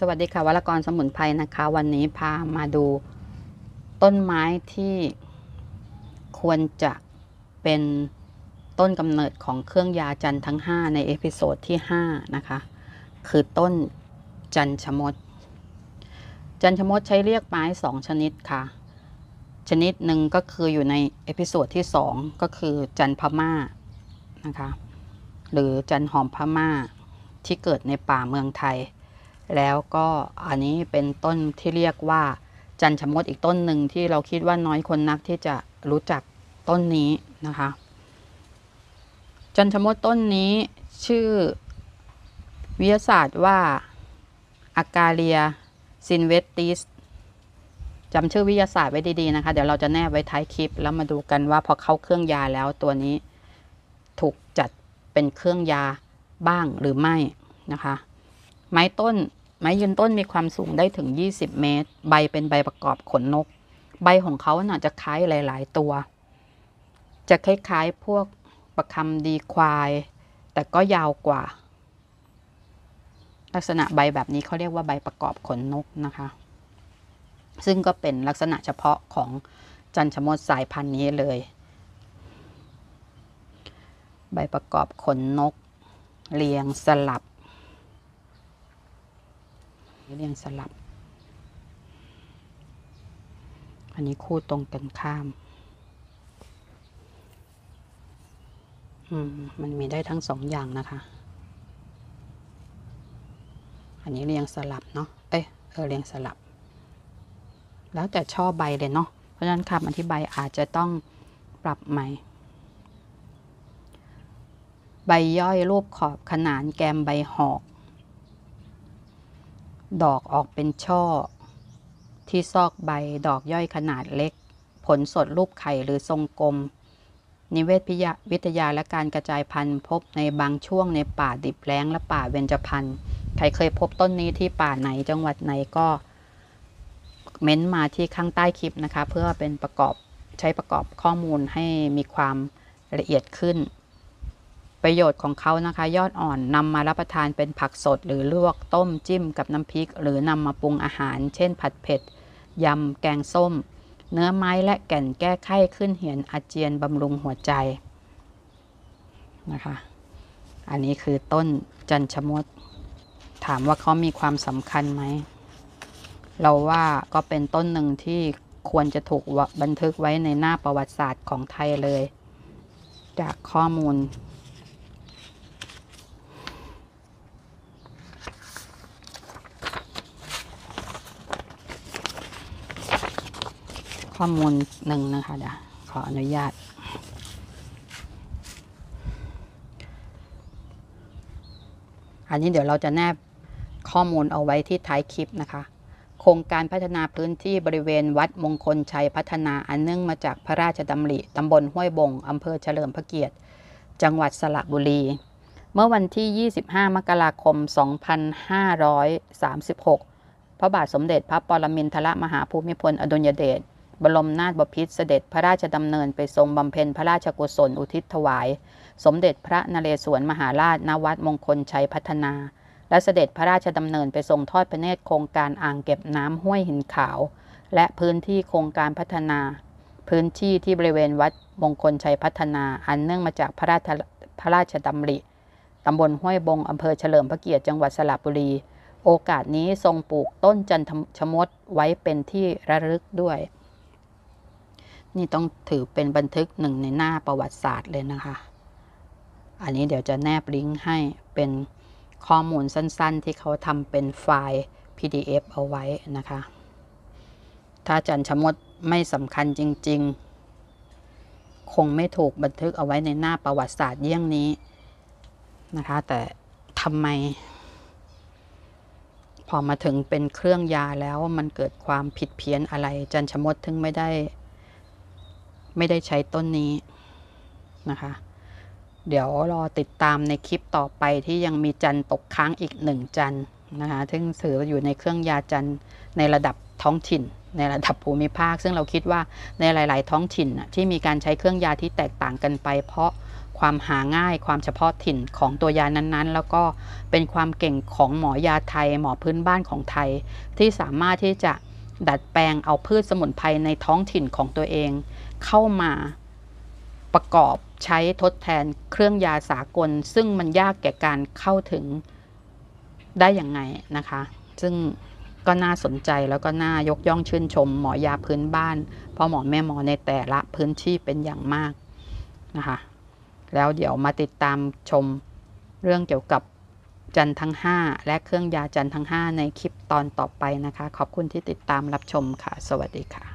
สวัสดีค่ะวัลกรสมุนไพรนะคะ วันนี้พามาดูต้นไม้ที่ควรจะเป็นต้นกำเนิดของเครื่องยาจันทั้ง 5 ในเอพิโซดที่5นะคะคือต้นจันชมด จันชมดใช้เรียกไม้2ชนิดค่ะ ชนิดหนึ่งก็คืออยู่ใน เอพิโซดที่ 2 ก็คือจันพม่านะคะหรือจันหอมพม่าที่เกิดในป่าเมืองไทยแล้วก็อันนี้เป็นต้นที่เรียกว่า จันชมดอีกต้นหนึ่งที่เราคิดว่าน้อยคนนักที่จะรู้จักต้นนี้นะคะ จันชมดต้นนี้ชื่อ วิทยาศาสตร์ว่าอากาเลียซินเวตติสจำชื่อวิทยาศาสตร์ไว้ดีๆนะคะเดี๋ยวเราจะแนบไว้ท้ายคลิปแล้วมาดูกันว่าพอเข้าเครื่องยาแล้วตัวนี้ถูกจัดเป็นเครื่องยาบ้างหรือไม่ นะคะ ไม้ต้นไม้ยืนต้นมีความสูงได้ถึง 20 เมตร ใบเป็นใบประกอบขนนก ใบของเขาน่าจะคล้ายหลาย ๆตัว จะคล้ายๆพวกประคำดีควายแต่ก็ยาวกว่า ลักษณะใบแบบนี้เขาเรียกว่าใบประกอบขนนกนะคะ ซึ่งก็เป็นลักษณะเฉพาะของจันชมดสายพันธุ์นี้เลย ใบประกอบขนนก เรียงสลับเรียงสลับ อันนี้คู่ตรงกันข้าม อืมมันมีได้ทั้งสองอย่างนะคะ อันนี้เรียงสลับเนาะ เอ้ยเออ เรียงสลับ แล้วแต่ช่อใบเลยเนาะ เพราะฉะนั้นคำอธิบายอาจจะต้องปรับใหม่ ใบย่อยรูปขอบขนานแกมใบหอกดอกออกเป็นช่อ ที่ซอกใบดอกย่อยขนาดเล็ก ผลสดรูปไข่หรือทรงกลม นิเวศพิยวิทยาและการกระจายพันธุ์พบในบางช่วงในป่าดิบแล้งและป่าเวญจพธุ์ใครเคยพบต้นนี้ที่ป่าไหนจังหวัดไหนก็ เม้นมาที่ข้างใต้คลิปนะคะ เพื่อเป็นประกอบใช้ประกอบข้อมูลให้มีความละเอียดขึ้นประโยชน์ของเขานะคะยอดอ่อนนำมารับประทานเป็นผักสด หรือลวกต้มจิ้มกับน้ำพริก หรือนำมาปรุงอาหาร เช่นผัดเผ็ดยำแกงส้ม เนื้อไม้และแก่นแก้ไข้ขึ้นเหียนอาเจียนบำรุงหัวใจ นะคะ อันนี้คือต้นจันชมด ถามว่าเขามีความสำคัญไหม เราว่าก็เป็นต้นหนึ่งที่ควรจะถูกบันทึกไว้ในหน้าประวัติศาสตร์ของไทยเลย จากข้อมูลข้อมูลหนึ่งนะคะเดี๋ยวขออนุญาต อันนี้เดี๋ยวเราจะแนบข้อมูลเอาไว้ที่ท้ายคลิปนะคะ โครงการพัฒนาพื้นที่บริเวณวัดมงคลชัยพัฒนาอันเนื่องมาจากพระราชดำริ ตำบลห้วยบงอำเภอเฉลิมพระเกียรติ จังหวัดสระบุรี เมื่อวันที่ 25 มกราคม 2536 พระบาทสมเด็จพระปรมินทรมหาภูมิพลอดุลยเดชบรมนาถบพิตรเสด็จพระราชดำเนินไปทรงบำเพ็ญพระราชกุศลอุทิศถวาย สมเด็จพระนเรศวรมหาราชนวัดมงคลชัยพัฒนา และเสด็จพระราชดำเนินไปทรงทอดพระเนตรโครงการอ่างเก็บน้ำห้วยหินขาว และพื้นที่โครงการพัฒนา พื้นที่ที่บริเวณวัดมงคลชัยพัฒนา อันเนื่องมาจากพระราชพระราชดำริตำบลห้วยบงอำเภอเฉลิมพระเกียรติจังหวัดสระบุรี โอกาสนี้ทรงปลูกต้นจันทชมดไว้เป็นที่ระลึกด้วยนี่ต้องถือเป็นบันทึกหนึ่งในหน้าประวัติศาสตร์เลยนะคะ อันนี้เดี๋ยวจะแนบลิงก์ให้เป็นข้อมูลสั้นๆ ที่เขาทำเป็นไฟล์ PDF เอาไว้นะคะ ถ้าจันชมดไม่สำคัญจริง ๆ คงไม่ถูกบันทึกเอาไว้ในหน้าประวัติศาสตร์เยี่ยงนี้ นะคะ แต่ทำไม พอมาถึงเป็นเครื่องยาแล้วมันเกิดความผิดเพี้ยนอะไรจันชมดถึงไม่ได้ไม่ได้ใช้ต้นนี้นะคะ เดี๋ยวรอติดตามในคลิปต่อไปที่ยังมีจันตกค้างอีกหนึ่งจันนะคะ ซึ่งถืออยู่ในเครื่องยาจันในระดับท้องถิ่น ในระดับภูมิภาค ซึ่งเราคิดว่าในหลาย ๆ ท้องถิ่นที่มีการใช้เครื่องยาที่แตกต่างกันไป เพราะความหาง่ายความเฉพาะถิ่นของตัวยานั้นๆ แล้วก็เป็นความเก่งของหมอยาไทย หมอพื้นบ้านของไทย ที่สามารถที่จะดัดแปลงเอาพืชสมุนไพรในท้องถิ่นของตัวเองเข้ามาประกอบใช้ทดแทนเครื่องยาสากล ซึ่งมันยากแก่การเข้าถึงได้อย่างไงนะคะ ซึ่งก็น่าสนใจแล้วก็น่ายกย่องชื่นชม หมอยาพื้นบ้านพ่อหมอแม่หมอในแต่ละพื้นที่เป็นอย่างมากนะคะ แล้วเดี๋ยวมาติดตามชมเรื่องเกี่ยวกับจันทั้ง 5 และเครื่องยาจันทั้ง 5 ในคลิปตอนต่อไปนะคะ ขอบคุณที่ติดตามรับชมค่ะ สวัสดีค่ะ